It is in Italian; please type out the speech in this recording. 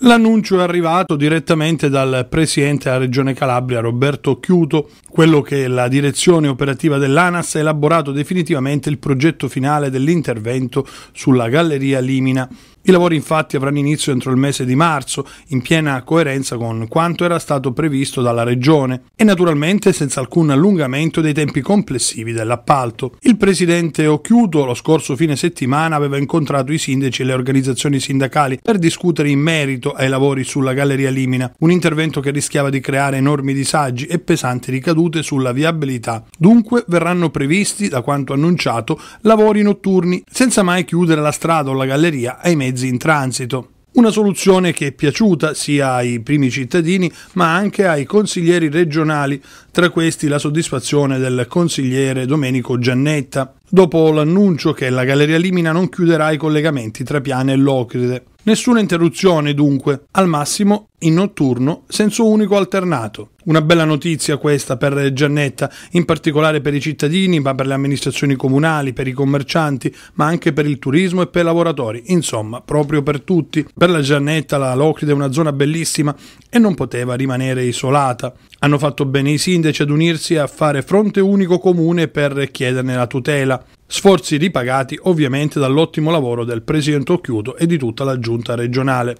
L'annuncio è arrivato direttamente dal presidente della Regione Calabria Roberto Chiuto, quello che la direzione operativa dell'ANAS ha elaborato definitivamente il progetto finale dell'intervento sulla galleria Limina. I lavori infatti avranno inizio entro il mese di marzo, in piena coerenza con quanto era stato previsto dalla Regione e naturalmente senza alcun allungamento dei tempi complessivi dell'appalto. Il presidente Occhiuto lo scorso fine settimana aveva incontrato i sindaci e le organizzazioni sindacali per discutere in merito ai lavori sulla Galleria Limina, un intervento che rischiava di creare enormi disagi e pesanti ricadute sulla viabilità. Dunque verranno previsti, da quanto annunciato, lavori notturni, senza mai chiudere la strada o la galleria ai mezzi mezzi in transito. Una soluzione che è piaciuta sia ai primi cittadini ma anche ai consiglieri regionali, tra questi la soddisfazione del consigliere Domenico Giannetta, dopo l'annuncio che la Galleria Limina non chiuderà i collegamenti tra Piana e Locride. Nessuna interruzione dunque, al massimo in notturno, senso unico alternato. Una bella notizia questa per Giannetta, in particolare per i cittadini, ma per le amministrazioni comunali, per i commercianti, ma anche per il turismo e per i lavoratori, insomma, proprio per tutti. Per la Giannetta la Locride è una zona bellissima e non poteva rimanere isolata. Hanno fatto bene i sindaci ad unirsi a fare fronte unico comune per chiederne la tutela sforzi ripagati ovviamente dall'ottimo lavoro del Presidente Occhiuto e di tutta la Giunta regionale.